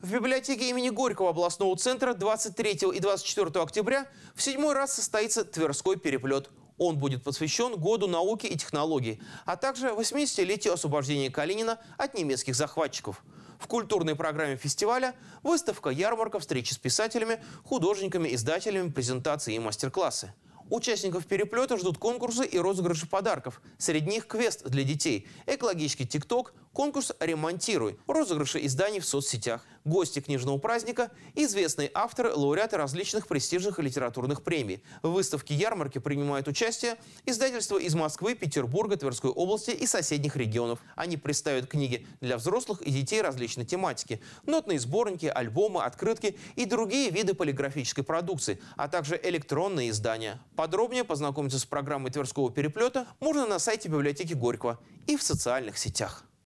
В библиотеке имени Горького областного центра 23 и 24 октября в седьмой раз состоится Тверской переплет. Он будет посвящен Году науки и технологий, а также 80-летию освобождения Калинина от немецких захватчиков. В культурной программе фестиваля выставка, ярмарка, встречи с писателями, художниками, издателями, презентации и мастер-классы. Участников переплета ждут конкурсы и розыгрыши подарков. Среди них квест для детей, экологический тикток, Конкурс «Ремонтируй» – розыгрыши изданий в соцсетях. Гости книжного праздника – известные авторы, лауреаты различных престижных литературных премий. В выставке ярмарки принимают участие издательства из Москвы, Петербурга, Тверской области и соседних регионов. Они представят книги для взрослых и детей различной тематики, нотные сборники, альбомы, открытки и другие виды полиграфической продукции, а также электронные издания. Подробнее познакомиться с программой Тверского переплета можно на сайте библиотеки Горького и в социальных сетях.